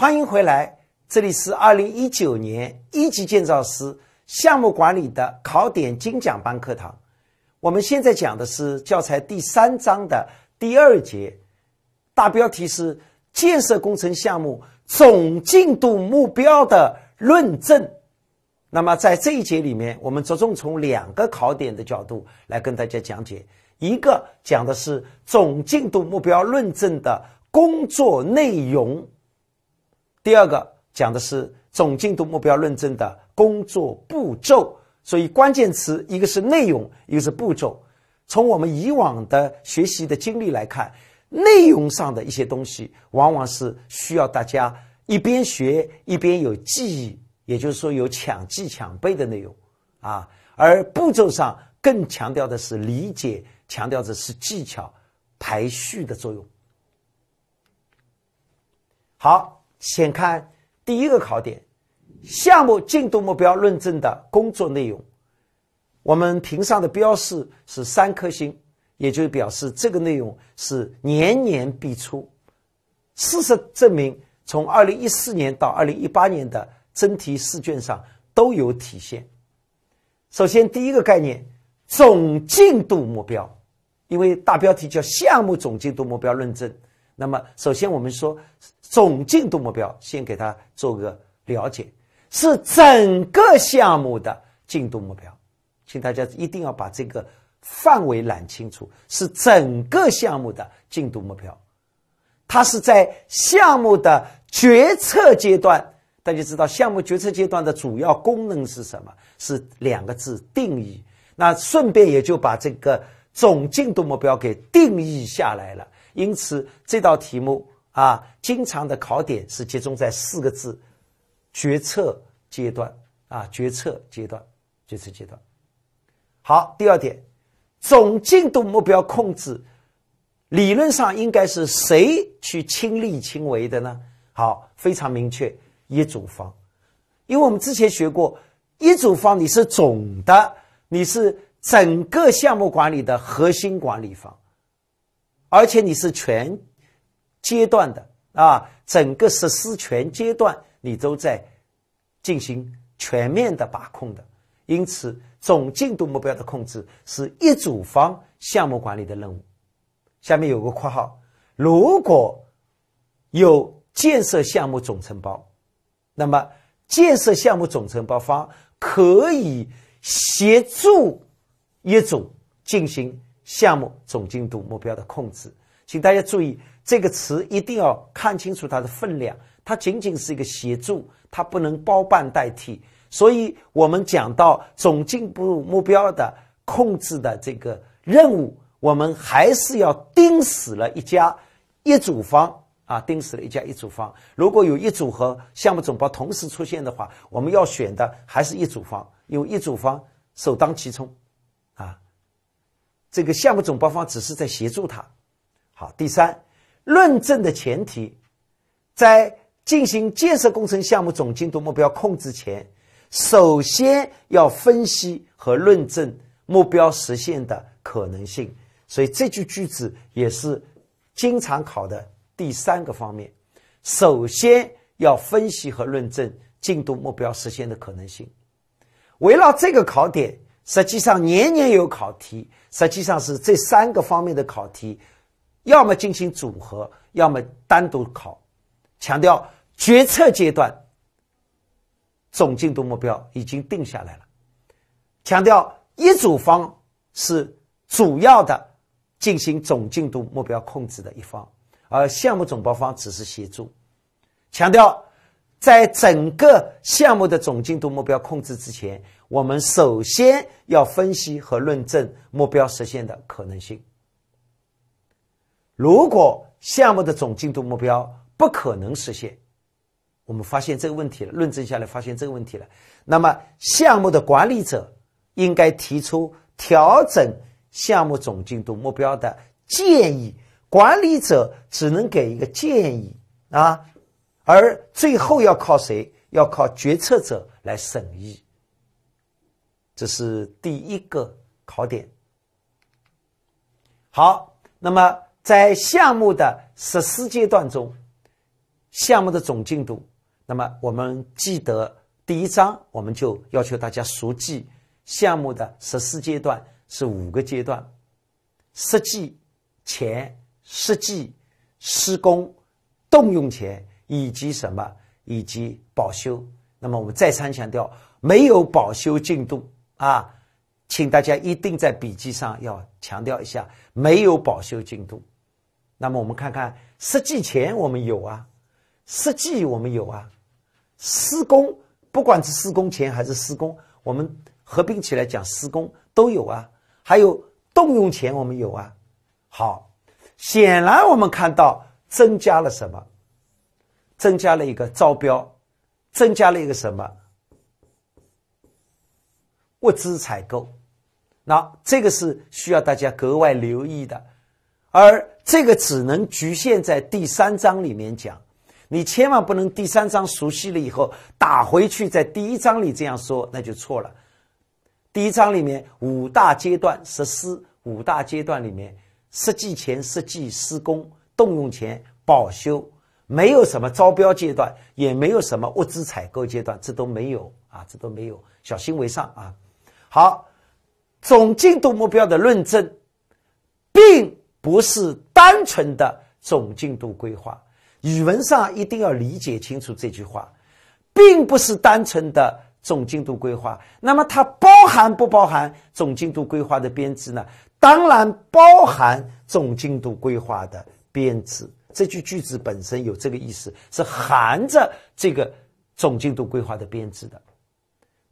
欢迎回来，这里是二零一九年一级建造师项目管理的考点精讲班课堂。我们现在讲的是教材第三章的第二节，大标题是“建设工程项目总进度目标的论证”。那么在这一节里面，我们着重从两个考点的角度来跟大家讲解，一个讲的是总进度目标论证的工作内容。第二个讲的是总进度目标论证的工作步骤，所以关键词一个是内容，一个是步骤。从我们以往的学习的经历来看，内容上的一些东西往往是需要大家一边学一边有记忆，也就是说有抢记抢背的内容啊。而步骤上更强调的是理解，强调的是技巧排序的作用。好。先看第一个考点：项目进度目标论证的工作内容。我们评上的标示是三颗星，也就表示这个内容是年年必出。事实证明，从二零一四年到二零一八年的真题试卷上都有体现。首先，第一个概念：总进度目标。因为大标题叫“项目总进度目标论证”，那么首先我们说。总进度目标，先给它做个了解，是整个项目的进度目标，请大家一定要把这个范围揽清楚，是整个项目的进度目标。它是在项目的决策阶段，大家知道项目决策阶段的主要功能是什么？是两个字：定义。那顺便也就把这个总进度目标给定义下来了。因此，这道题目。啊，经常的考点是集中在四个字：决策阶段啊，决策阶段，决策阶段。好，第二点，总进度目标控制理论上应该是谁去亲力亲为的呢？好，非常明确，业主方，因为我们之前学过，业主方你是总的，你是整个项目管理的核心管理方，而且你是全。阶段的啊，整个实施全阶段你都在进行全面的把控的，因此总进度目标的控制是一组方项目管理的任务。下面有个括号，如果有建设项目总承包，那么建设项目总承包方可以协助业主进行项目总进度目标的控制。请大家注意。这个词一定要看清楚它的分量，它仅仅是一个协助，它不能包办代替。所以，我们讲到总进步目标的控制的这个任务，我们还是要盯死了一家业主方啊，盯死了一家业主方。如果有一组和项目总包同时出现的话，我们要选的还是一组方，因为一组方首当其冲啊。这个项目总包方只是在协助他。好，第三。论证的前提，在进行建设工程项目总进度目标控制前，首先要分析和论证目标实现的可能性。所以这句句子也是经常考的第三个方面，首先要分析和论证进度目标实现的可能性。围绕这个考点，实际上年年有考题，实际上是这三个方面的考题。要么进行组合，要么单独考。强调决策阶段总进度目标已经定下来了。强调一组方是主要的进行总进度目标控制的一方，而项目总包方只是协助。强调在整个项目的总进度目标控制之前，我们首先要分析和论证目标实现的可能性。如果项目的总进度目标不可能实现，我们发现这个问题了，论证下来发现这个问题了，那么项目的管理者应该提出调整项目总进度目标的建议。管理者只能给一个建议啊，而最后要靠谁？要靠决策者来审议。这是第一个考点。好，那么。在项目的实施阶段中，项目的总进度，那么我们记得第一章我们就要求大家熟记项目的实施阶段是五个阶段：设计前、设计、施工、动用前以及什么？以及保修。那么我们再三强调，没有保修进度啊。请大家一定在笔记上要强调一下，没有保修进度。那么我们看看，设计前我们有啊，设计我们有啊，施工不管是施工前还是施工，我们合并起来讲施工都有啊。还有动用前我们有啊。好，显然我们看到增加了什么？增加了一个招标，增加了一个什么？物资采购。那这个是需要大家格外留意的，而这个只能局限在第三章里面讲。你千万不能第三章熟悉了以后打回去，在第一章里这样说，那就错了。第一章里面五大阶段实施，五大阶段里面设计前、设计施工、动用前、保修，没有什么招标阶段，也没有什么物资采购阶段，这都没有啊，这都没有，小心为上啊。好。总进度目标的论证，并不是单纯的总进度规划。语文上一定要理解清楚这句话，并不是单纯的总进度规划。那么它包含不包含总进度规划的编制呢？当然包含总进度规划的编制。这句句子本身有这个意思，是含着这个总进度规划的编制的。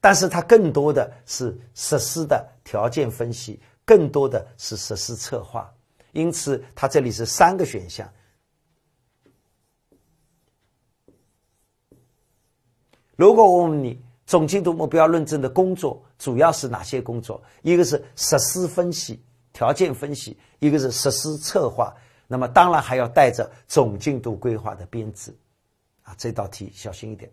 但是它更多的是实施的条件分析，更多的是实施策划。因此，它这里是三个选项。如果我问你，总进度目标论证的工作主要是哪些工作？一个是实施分析、条件分析，一个是实施策划，那么当然还要带着总进度规划的编制。啊，这道题小心一点。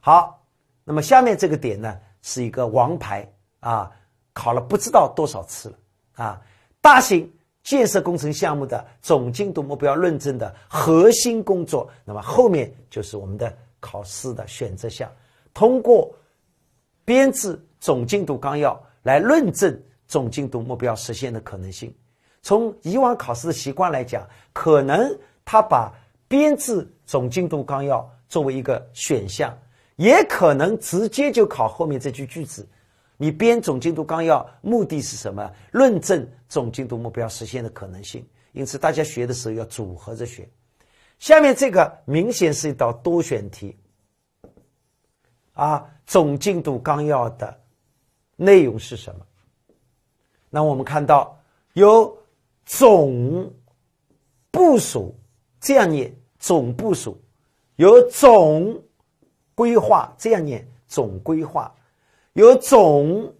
好。那么下面这个点呢，是一个王牌啊，考了不知道多少次了啊！大型建设工程项目的总进度目标论证的核心工作，那么后面就是我们的考试的选择项，通过编制总进度纲要来论证总进度目标实现的可能性。从以往考试的习惯来讲，可能他把编制总进度纲要作为一个选项。也可能直接就考后面这句句子，你编总进度纲要目的是什么？论证总进度目标实现的可能性。因此，大家学的时候要组合着学。下面这个明显是一道多选题，啊，总进度纲要的内容是什么？那我们看到有总部署，这样念，总部署有总。规划这样念，总规划，有总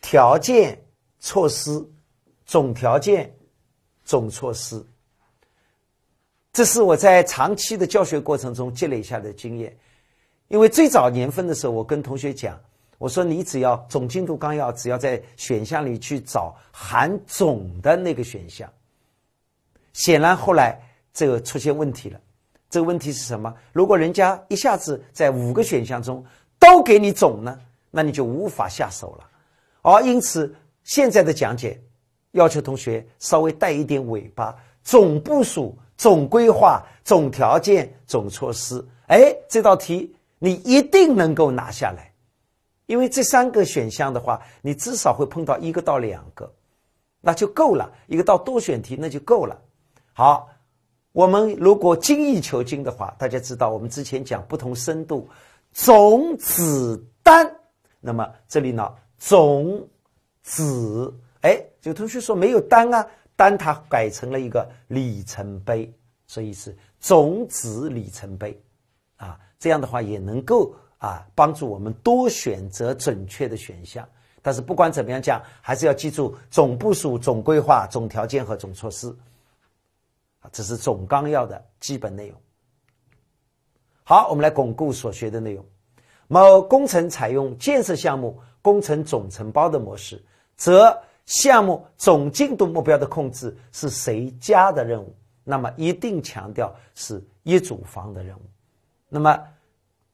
条件措施，总条件，总措施，这是我在长期的教学过程中积累下的经验。因为最早年份的时候，我跟同学讲，我说你只要总进度纲要，只要在选项里去找含“总”的那个选项。显然后来这个出现问题了。这个问题是什么？如果人家一下子在五个选项中都给你总呢，那你就无法下手了。而因此现在的讲解要求同学稍微带一点尾巴：总部署、总规划、总条件、总措施。哎，这道题你一定能够拿下来，因为这三个选项的话，你至少会碰到一个到两个，那就够了。一个到多选题那就够了。好。我们如果精益求精的话，大家知道我们之前讲不同深度，总子单，那么这里呢总子，哎，有同学说没有单啊，单它改成了一个里程碑，所以是总子里程碑，啊，这样的话也能够啊帮助我们多选择准确的选项。但是不管怎么样讲，还是要记住总部署、总规划、总条件和总措施。啊，这是总纲要的基本内容。好，我们来巩固所学的内容。某工程采用建设项目工程总承包的模式，则项目总进度目标的控制是谁家的任务？那么一定强调是业主方的任务。那么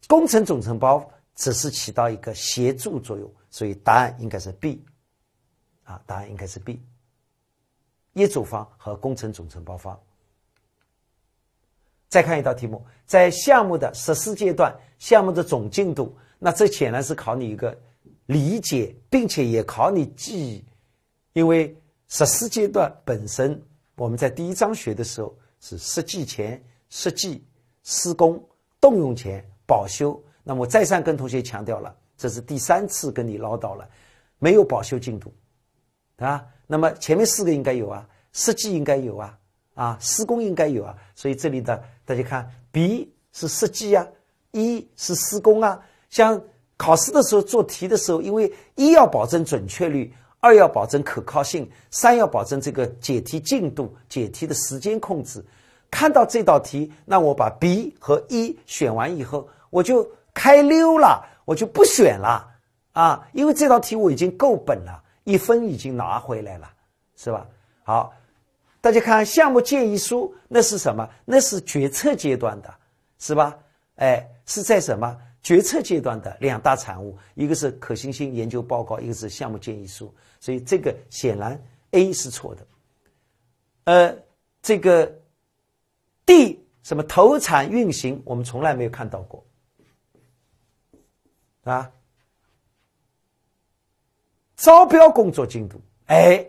工程总承包只是起到一个协助作用，所以答案应该是 B。啊，答案应该是 B。业主方和工程总承包方。再看一道题目，在项目的实施阶段，项目的总进度，那这显然是考你一个理解，并且也考你记忆，因为实施阶段本身，我们在第一章学的时候是设计前、设计、施工、动用前、保修。那么再三跟同学强调了，这是第三次跟你唠叨了，没有保修进度啊。那么前面四个应该有啊，设计应该有啊。啊，施工应该有啊，所以这里的大家看，B 是设计啊，e 是施工啊。像考试的时候做题的时候，因为一要保证准确率，二要保证可靠性，三要保证这个解题进度、解题的时间控制。看到这道题，那我把 B 和一选完以后，我就开溜了，我就不选了啊，因为这道题我已经够本了，一分已经拿回来了，是吧？好。大家看项目建议书，那是什么？那是决策阶段的，是吧？哎，是在什么决策阶段的两大产物？一个是可行性研究报告，一个是项目建议书。所以这个显然 A 是错的。呃，这个 D 什么投产运行，我们从来没有看到过，啊？招标工作进度，哎，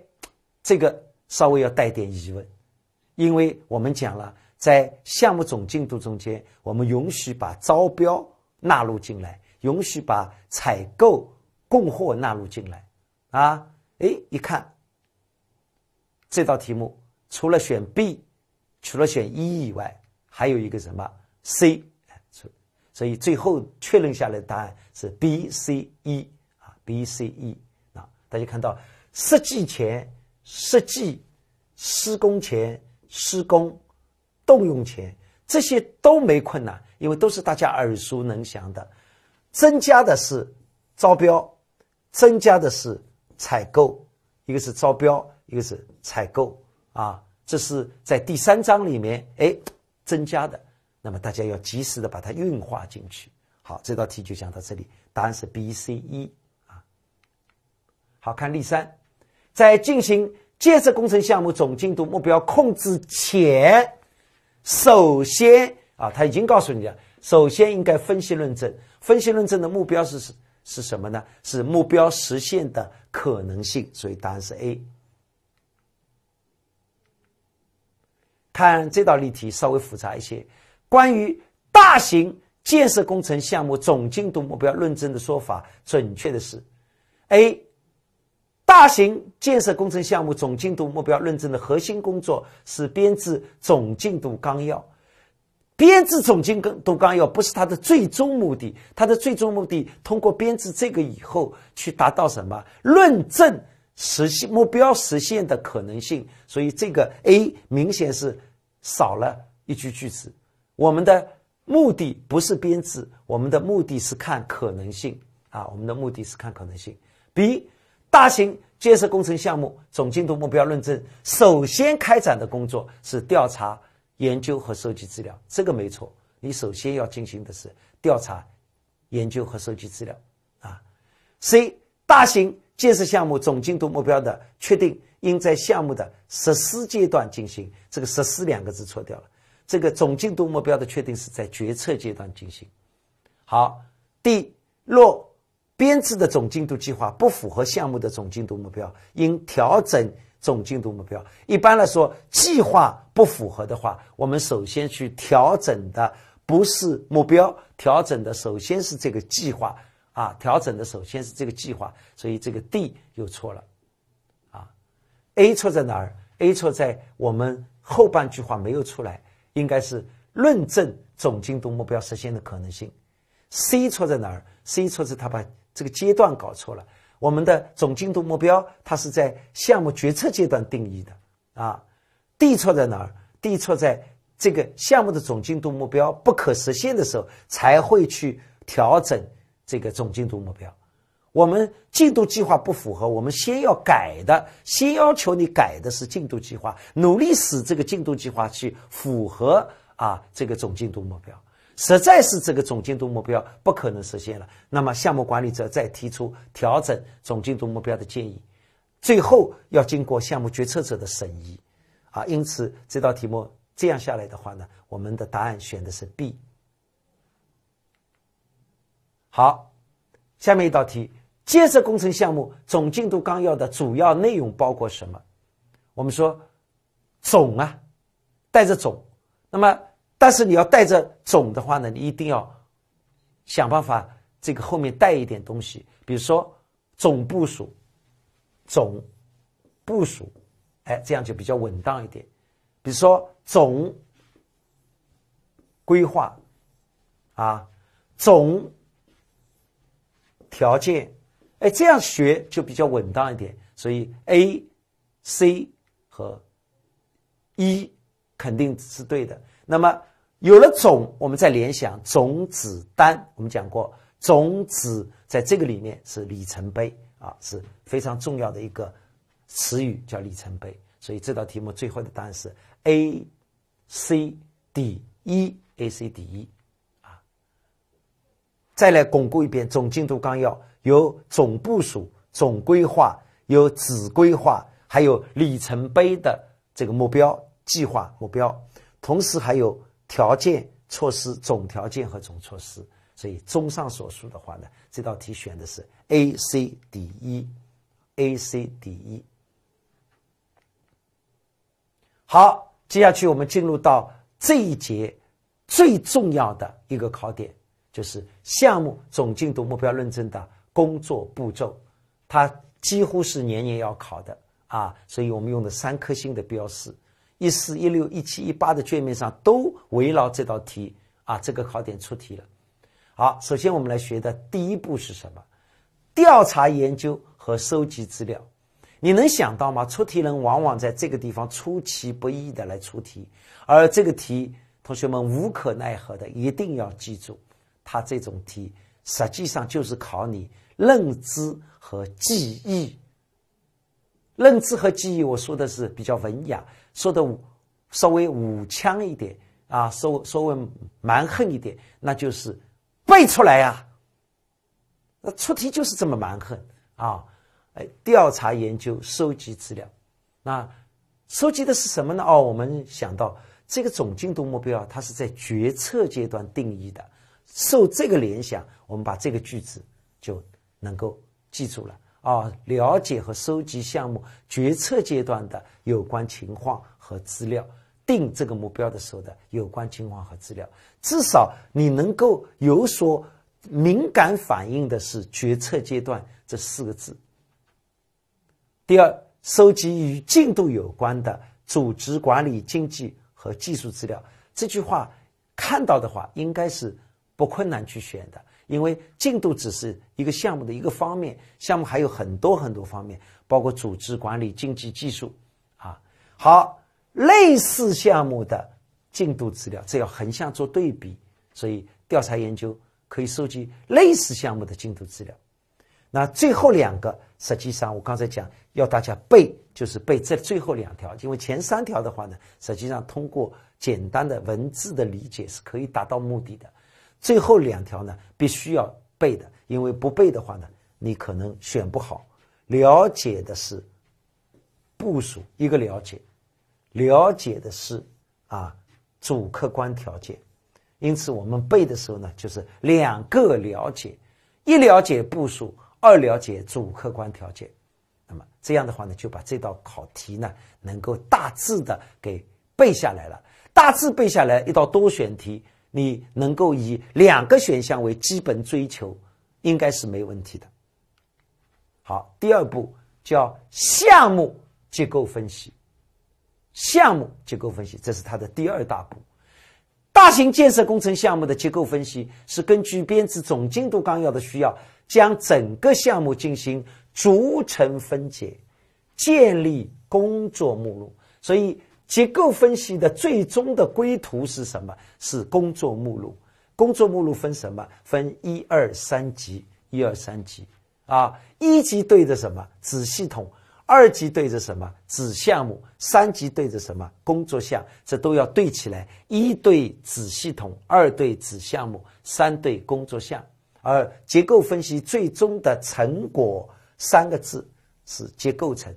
这个。稍微要带点疑问，因为我们讲了，在项目总进度中间，我们允许把招标纳入进来，允许把采购、供货纳入进来，啊，哎，一看，这道题目除了选 B，除了选一以外，还有一个什么 C，所所以最后确认下来的答案是 B、C、E 啊，B、C、E 啊，大家看到设计前。设计、施工前、施工、动用前，这些都没困难，因为都是大家耳熟能详的。增加的是招标，增加的是采购，一个是招标，一个是采购，啊，这是在第三章里面哎增加的。那么大家要及时的把它运化进去。好，这道题就讲到这里，答案是 B、C、E 啊。好看例三。在进行建设工程项目总进度目标控制前，首先啊，他已经告诉你了，首先应该分析论证。分析论证的目标是是是什么呢？是目标实现的可能性。所以答案是 A。看这道例题稍微复杂一些，关于大型建设工程项目总进度目标论证的说法，准确的是 A。大型建设工程项目总进度目标论证的核心工作是编制总进度纲要。编制总进度纲要不是它的最终目的，它的最终目的通过编制这个以后去达到什么？论证实现目标实现的可能性。所以这个 A 明显是少了一句句子。我们的目的不是编制，我们的目的是看可能性啊，我们的目的是看可能性。B。大型建设工程项目总进度目标论证，首先开展的工作是调查、研究和收集资料，这个没错。你首先要进行的是调查、研究和收集资料，啊。C 大型建设项目总进度目标的确定，应在项目的实施阶段进行。这个“实施”两个字错掉了。这个总进度目标的确定是在决策阶段进行。好，D 落。编制的总进度计划不符合项目的总进度目标，应调整总进度目标。一般来说，计划不符合的话，我们首先去调整的不是目标，调整的首先是这个计划啊，调整的首先是这个计划。所以这个 D 又错了，啊，A 错在哪儿？A 错在我们后半句话没有出来，应该是论证总进度目标实现的可能性。C 错在哪儿？C 错是他把。这个阶段搞错了，我们的总进度目标它是在项目决策阶段定义的，啊，D 错在哪儿？D 错在这个项目的总进度目标不可实现的时候，才会去调整这个总进度目标。我们进度计划不符合，我们先要改的，先要求你改的是进度计划，努力使这个进度计划去符合啊这个总进度目标。实在是这个总进度目标不可能实现了，那么项目管理者再提出调整总进度目标的建议，最后要经过项目决策者的审议，啊，因此这道题目这样下来的话呢，我们的答案选的是 B。好，下面一道题，建设工程项目总进度纲要的主要内容包括什么？我们说总啊，带着总，那么。但是你要带着总的话呢，你一定要想办法，这个后面带一点东西，比如说总部署、总部署，哎，这样就比较稳当一点。比如说总规划啊、总条件，哎，这样学就比较稳当一点。所以 A、C 和一肯定是对的。那么有了总，我们再联想总子单。我们讲过，总子在这个里面是里程碑啊，是非常重要的一个词语，叫里程碑。所以这道题目最后的答案是 A、C、D e A、C、D E，啊。再来巩固一遍总进度纲要，有总部署、总规划，有子规划，还有里程碑的这个目标计划目标，同时还有。条件措施总条件和总措施，所以综上所述的话呢，这道题选的是 A、C、D、E、A、C、D、E。好，接下去我们进入到这一节最重要的一个考点，就是项目总进度目标论证的工作步骤，它几乎是年年要考的啊，所以我们用的三颗星的标示。一四一六一七一八的卷面上都围绕这道题啊，这个考点出题了。好，首先我们来学的第一步是什么？调查研究和收集资料。你能想到吗？出题人往往在这个地方出其不意的来出题，而这个题，同学们无可奈何的，一定要记住，他这种题实际上就是考你认知和记忆。认知和记忆，我说的是比较文雅。说的稍微武强一点啊，说稍微蛮横一点，那就是背出来呀。那出题就是这么蛮横啊！哎，调查研究收集资料，那收集的是什么呢？哦，我们想到这个总进度目标，它是在决策阶段定义的。受这个联想，我们把这个句子就能够记住了。啊，了解和收集项目决策阶段的有关情况和资料，定这个目标的时候的有关情况和资料，至少你能够有所敏感反应的是决策阶段这四个字。第二，收集与进度有关的组织管理、经济和技术资料，这句话看到的话，应该是不困难去选的。因为进度只是一个项目的一个方面，项目还有很多很多方面，包括组织管理、经济、技术，啊，好，类似项目的进度资料，这要横向做对比，所以调查研究可以收集类似项目的进度资料。那最后两个，实际上我刚才讲要大家背，就是背这最后两条，因为前三条的话呢，实际上通过简单的文字的理解是可以达到目的的。最后两条呢，必须要背的，因为不背的话呢，你可能选不好。了解的是部署，一个了解；了解的是啊，主客观条件。因此，我们背的时候呢，就是两个了解：一了解部署，二了解主客观条件。那么这样的话呢，就把这道考题呢，能够大致的给背下来了。大致背下来一道多选题。你能够以两个选项为基本追求，应该是没问题的。好，第二步叫项目结构分析。项目结构分析，这是它的第二大步。大型建设工程项目的结构分析，是根据编制总进度纲要的需要，将整个项目进行逐层分解，建立工作目录。所以。结构分析的最终的归途是什么？是工作目录。工作目录分什么？分一二三级。一二三级啊，一级对着什么？子系统。二级对着什么？子项目。三级对着什么？工作项。这都要对起来。一对子系统，二对子项目，三对工作项。而结构分析最终的成果三个字是结构层，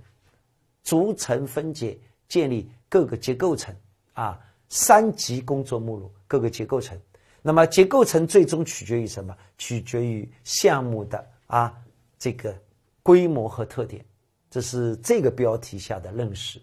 逐层分解，建立。各个结构层啊，三级工作目录，各个结构层。那么结构层最终取决于什么？取决于项目的啊这个规模和特点。这是这个标题下的认识。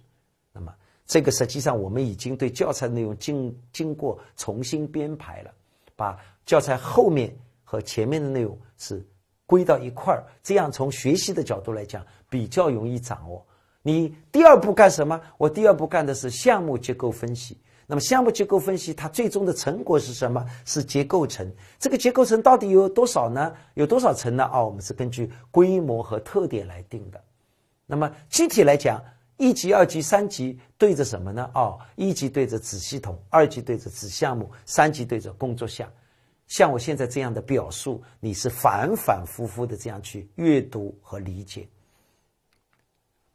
那么这个实际上我们已经对教材内容经经过重新编排了，把教材后面和前面的内容是归到一块儿，这样从学习的角度来讲比较容易掌握。你第二步干什么？我第二步干的是项目结构分析。那么项目结构分析，它最终的成果是什么？是结构层。这个结构层到底有多少呢？有多少层呢？啊，我们是根据规模和特点来定的。那么具体来讲，一级、二级、三级对着什么呢？哦，一级对着子系统，二级对着子项目，三级对着工作项。像我现在这样的表述，你是反反复复的这样去阅读和理解。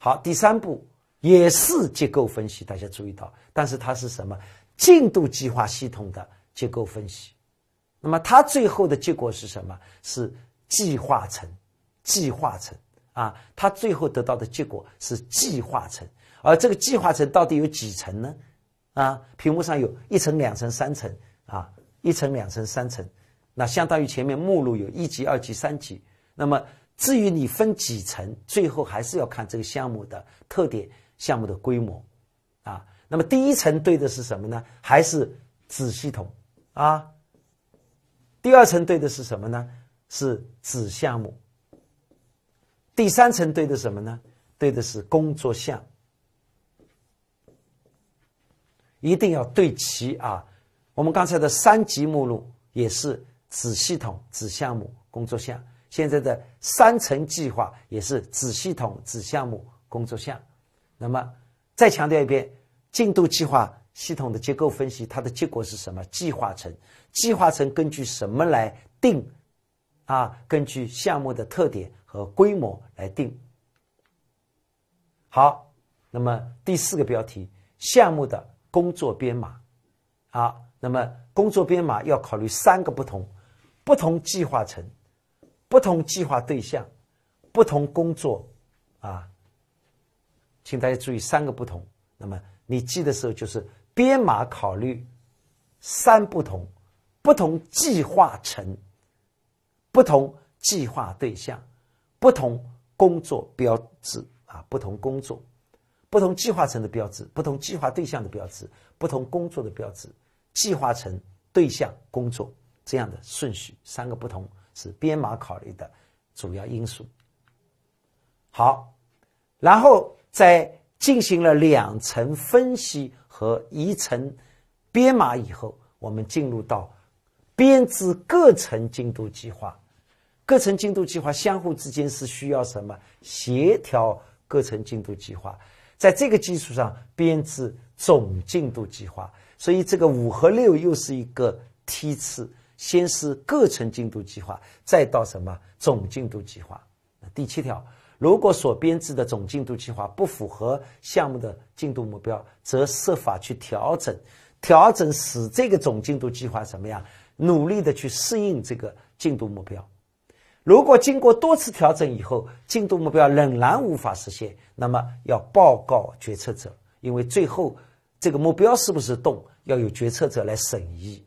好，第三步也是结构分析，大家注意到，但是它是什么？进度计划系统的结构分析。那么它最后的结果是什么？是计划层，计划层啊，它最后得到的结果是计划层。而这个计划层到底有几层呢？啊，屏幕上有一层、两层、三层啊，一层、两层、三层，那相当于前面目录有一级、二级、三级。那么至于你分几层，最后还是要看这个项目的特点、项目的规模，啊，那么第一层对的是什么呢？还是子系统，啊，第二层对的是什么呢？是子项目，第三层对的什么呢？对的是工作项，一定要对齐啊。我们刚才的三级目录也是子系统、子项目、工作项。现在的三层计划也是子系统、子项目、工作项。那么再强调一遍，进度计划系统的结构分析，它的结果是什么？计划层，计划层根据什么来定？啊，根据项目的特点和规模来定。好，那么第四个标题，项目的工作编码。啊，那么工作编码要考虑三个不同，不同计划层。不同计划对象，不同工作，啊，请大家注意三个不同。那么你记的时候就是编码考虑三不同：不同计划层、不同计划对象、不同工作标志啊，不同工作、不同计划层的标志、不同计划对象的标志、不同工作的标志，计划层、对象、工作这样的顺序，三个不同。是编码考虑的主要因素。好，然后在进行了两层分析和一层编码以后，我们进入到编制各层进度计划。各层进度计划相互之间是需要什么协调？各层进度计划在这个基础上编制总进度计划。所以，这个五和六又是一个梯次。先是各层进度计划，再到什么总进度计划。第七条，如果所编制的总进度计划不符合项目的进度目标，则设法去调整，调整使这个总进度计划怎么样？努力的去适应这个进度目标。如果经过多次调整以后，进度目标仍然无法实现，那么要报告决策者，因为最后这个目标是不是动，要有决策者来审议。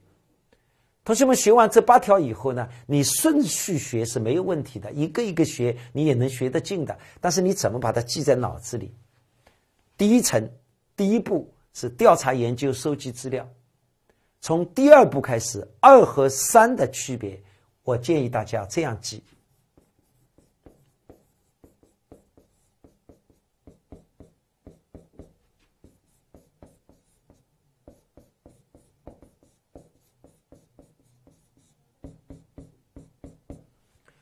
同学们学完这八条以后呢，你顺序学是没有问题的，一个一个学你也能学得进的。但是你怎么把它记在脑子里？第一层，第一步是调查研究、收集资料。从第二步开始，二和三的区别，我建议大家这样记。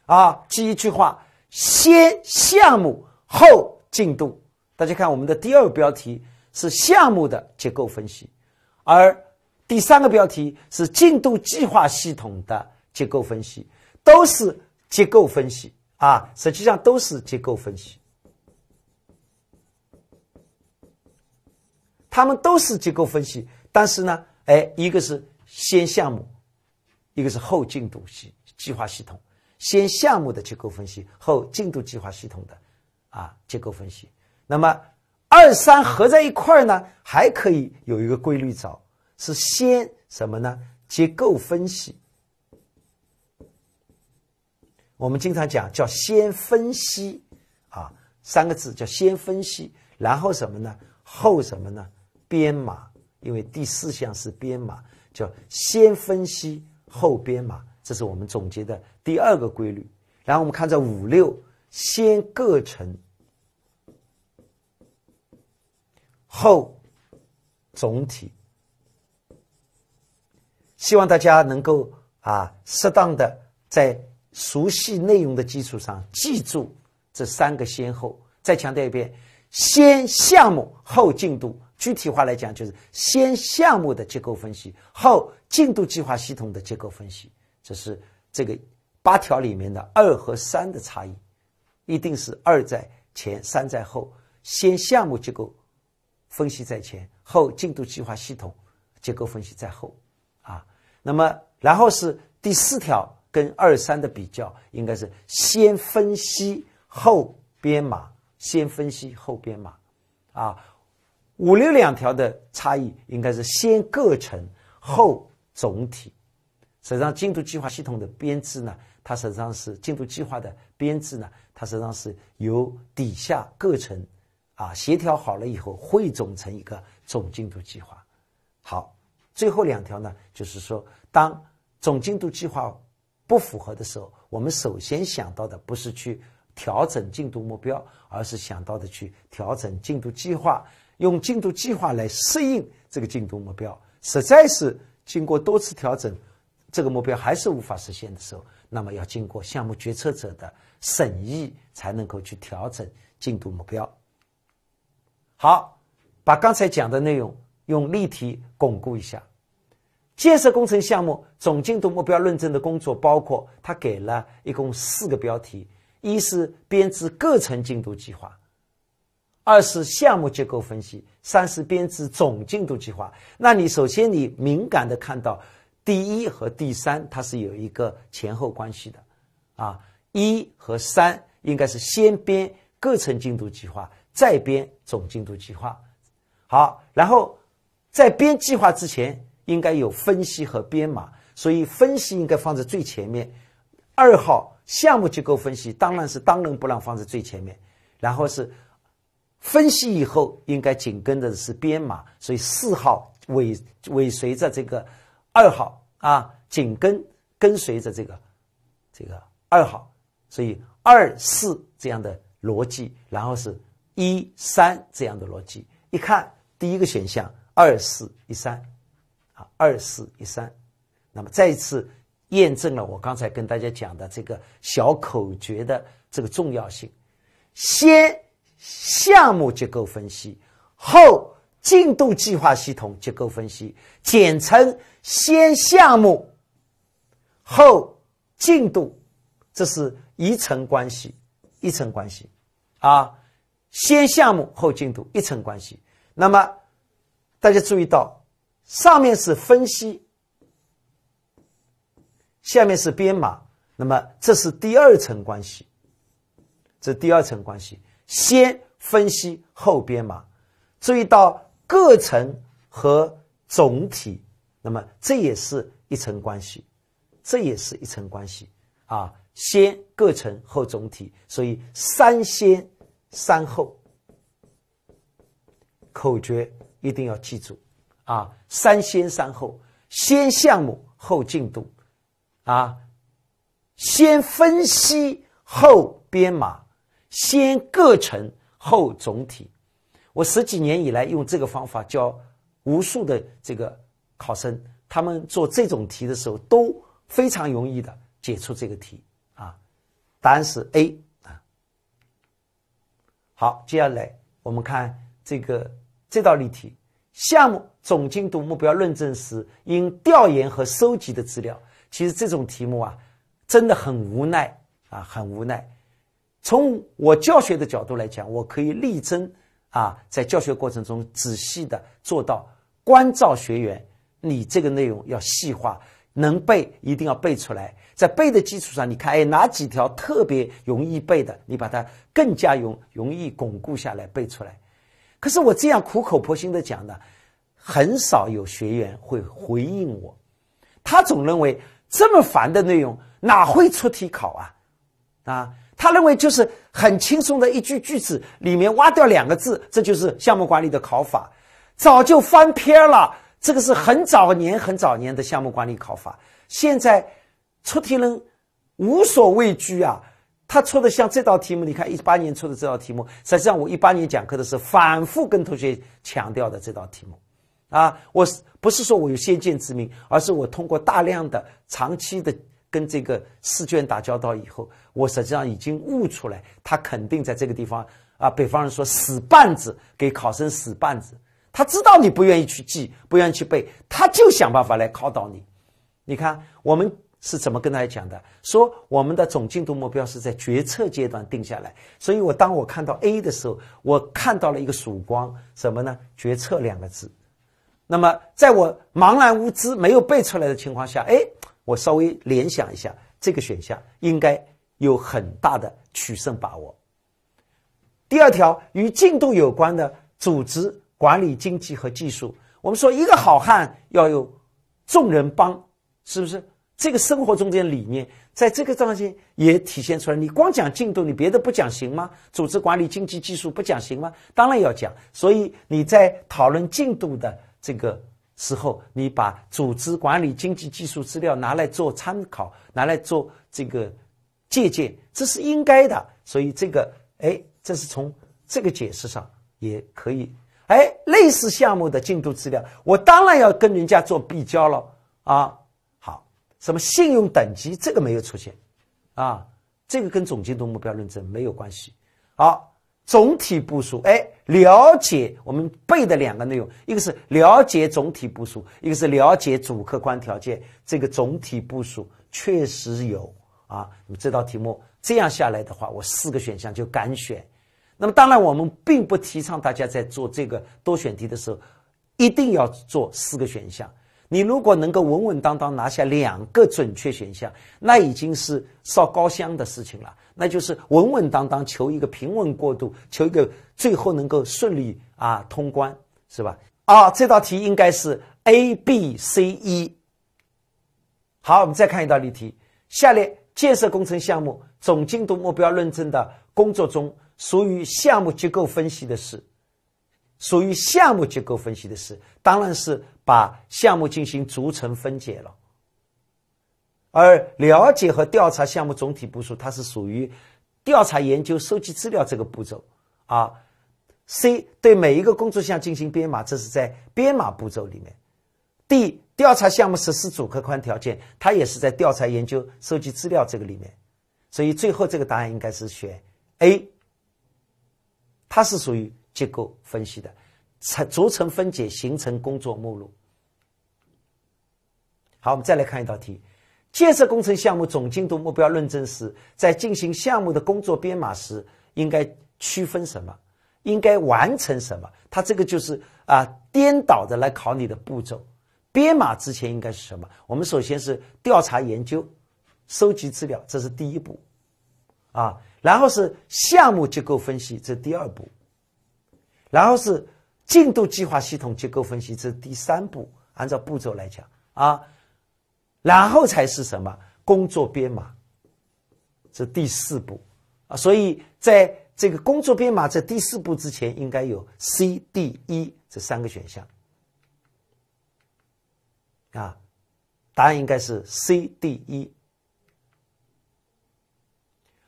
啊，记一句话：先项目后进度。大家看，我们的第二个标题是项目的结构分析，而第三个标题是进度计划系统的结构分析，都是结构分析啊，实际上都是结构分析。他们都是结构分析，但是呢，哎，一个是先项目，一个是后进度系计划系统。先项目的结构分析，后进度计划系统的啊结构分析。那么二三合在一块呢，还可以有一个规律找，是先什么呢？结构分析。我们经常讲叫先分析啊三个字叫先分析，然后什么呢？后什么呢？编码。因为第四项是编码，叫先分析后编码。这是我们总结的第二个规律。然后我们看这五六，先各成，后总体。希望大家能够啊，适当的在熟悉内容的基础上记住这三个先后。再强调一遍：先项目后进度。具体化来讲，就是先项目的结构分析，后进度计划系统的结构分析。这是这个八条里面的二和三的差异，一定是二在前，三在后。先项目结构分析在前，后进度计划系统结构分析在后。啊，那么然后是第四条跟二三的比较，应该是先分析后编码，先分析后编码。啊，五六两条的差异应该是先构成后总体。实际上，进度计划系统的编制呢，它实际上是进度计划的编制呢，它实际上是由底下各层啊协调好了以后，汇总成一个总进度计划。好，最后两条呢，就是说，当总进度计划不符合的时候，我们首先想到的不是去调整进度目标，而是想到的去调整进度计划，用进度计划来适应这个进度目标。实在是经过多次调整。这个目标还是无法实现的时候，那么要经过项目决策者的审议，才能够去调整进度目标。好，把刚才讲的内容用例题巩固一下。建设工程项目总进度目标论证的工作包括，他给了一共四个标题：一是编制各层进度计划，二是项目结构分析，三是编制总进度计划。那你首先你敏感的看到。第一和第三它是有一个前后关系的，啊，一和三应该是先编各层进度计划，再编总进度计划。好，然后在编计划之前应该有分析和编码，所以分析应该放在最前面。二号项目结构分析当然是当仁不让放在最前面，然后是分析以后应该紧跟的是编码，所以四号尾尾随着这个。二号啊，紧跟跟随着这个这个二号，所以二四这样的逻辑，然后是一三这样的逻辑。一看第一个选项，二四一三啊，二四一三，那么再次验证了我刚才跟大家讲的这个小口诀的这个重要性：先项目结构分析，后。进度计划系统结构分析，简称先项目后进度，这是一层关系，一层关系，啊，先项目后进度一层关系。那么大家注意到，上面是分析，下面是编码，那么这是第二层关系，这第二层关系，先分析后编码，注意到。各层和总体，那么这也是一层关系，这也是一层关系啊。先各层后总体，所以三先三后口诀一定要记住啊。三先三后，先项目后进度啊，先分析后编码，先各层后总体。我十几年以来用这个方法教无数的这个考生，他们做这种题的时候都非常容易的解出这个题啊，答案是 A 啊。好，接下来我们看这个这道例题：项目总进度目标论证时，应调研和收集的资料。其实这种题目啊，真的很无奈啊，很无奈。从我教学的角度来讲，我可以力争。啊，在教学过程中仔细的做到关照学员，你这个内容要细化，能背一定要背出来。在背的基础上，你看，哎，哪几条特别容易背的，你把它更加容容易巩固下来，背出来。可是我这样苦口婆心的讲呢，很少有学员会回应我，他总认为这么烦的内容哪会出题考啊，啊。他认为就是很轻松的一句句子里面挖掉两个字，这就是项目管理的考法，早就翻篇了。这个是很早年很早年的项目管理考法，现在出题人无所畏惧啊，他出的像这道题目，你看一八年出的这道题目，实际上我一八年讲课的时候反复跟同学强调的这道题目，啊，我是不是说我有先见之明，而是我通过大量的长期的。跟这个试卷打交道以后，我实际上已经悟出来，他肯定在这个地方啊。北方人说“死绊子”，给考生死绊子。他知道你不愿意去记，不愿意去背，他就想办法来考倒你。你看我们是怎么跟他讲的？说我们的总进度目标是在决策阶段定下来。所以我当我看到 A 的时候，我看到了一个曙光。什么呢？决策两个字。那么在我茫然无知、没有背出来的情况下，哎。我稍微联想一下，这个选项应该有很大的取胜把握。第二条与进度有关的组织管理经济和技术，我们说一个好汉要有众人帮，是不是？这个生活中间理念，在这个章节也体现出来。你光讲进度，你别的不讲行吗？组织管理经济技术不讲行吗？当然要讲。所以你在讨论进度的这个。时候，你把组织管理、经济、技术资料拿来做参考，拿来做这个借鉴，这是应该的。所以这个，哎，这是从这个解释上也可以。哎，类似项目的进度资料，我当然要跟人家做比较了啊。好，什么信用等级这个没有出现啊？这个跟总进度目标论证没有关系。好。总体部署，哎，了解我们背的两个内容，一个是了解总体部署，一个是了解主客观条件。这个总体部署确实有啊，那么这道题目这样下来的话，我四个选项就敢选。那么当然，我们并不提倡大家在做这个多选题的时候一定要做四个选项。你如果能够稳稳当当拿下两个准确选项，那已经是烧高香的事情了。那就是稳稳当当求一个平稳过渡，求一个最后能够顺利啊通关，是吧？啊，这道题应该是 A、B、C、E。好，我们再看一道例题：下列建设工程项目总进度目标论证的工作中，属于项目结构分析的是？属于项目结构分析的是，当然是把项目进行逐层分解了。而了解和调查项目总体部署，它是属于调查研究、收集资料这个步骤。啊，C 对每一个工作项进行编码，这是在编码步骤里面。D 调查项目实施主客观条件，它也是在调查研究、收集资料这个里面。所以最后这个答案应该是选 A，它是属于。结构分析的，逐层分解形成工作目录。好，我们再来看一道题：建设工程项目总进度目标论证时，在进行项目的工作编码时，应该区分什么？应该完成什么？它这个就是啊，颠倒的来考你的步骤。编码之前应该是什么？我们首先是调查研究、收集资料，这是第一步。啊，然后是项目结构分析，这第二步。然后是进度计划系统结构分析，这是第三步。按照步骤来讲啊，然后才是什么工作编码，这第四步啊。所以在这个工作编码在第四步之前，应该有 C、D、E 这三个选项啊。答案应该是 C、D、E。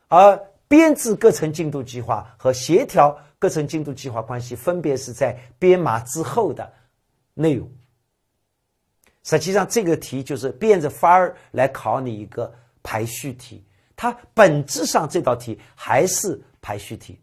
而编制各层进度计划和协调。各层进度计划关系分别是在编码之后的内容。实际上，这个题就是变着法儿来考你一个排序题。它本质上这道题还是排序题。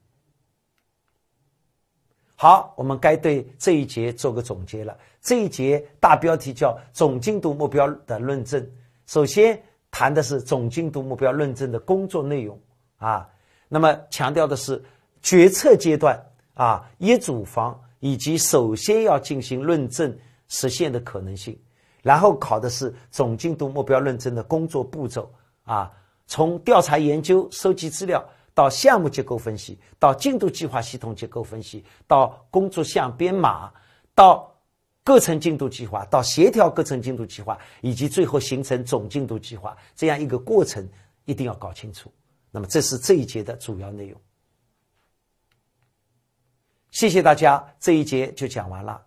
好，我们该对这一节做个总结了。这一节大标题叫“总进度目标的论证”。首先谈的是总进度目标论证的工作内容啊。那么强调的是。决策阶段啊，业主方以及首先要进行论证实现的可能性，然后考的是总进度目标论证的工作步骤啊，从调查研究、收集资料到项目结构分析，到进度计划系统结构分析，到工作项编码，到各层进度计划，到协调各层进度计划，以及最后形成总进度计划这样一个过程，一定要搞清楚。那么，这是这一节的主要内容。谢谢大家，这一节就讲完了。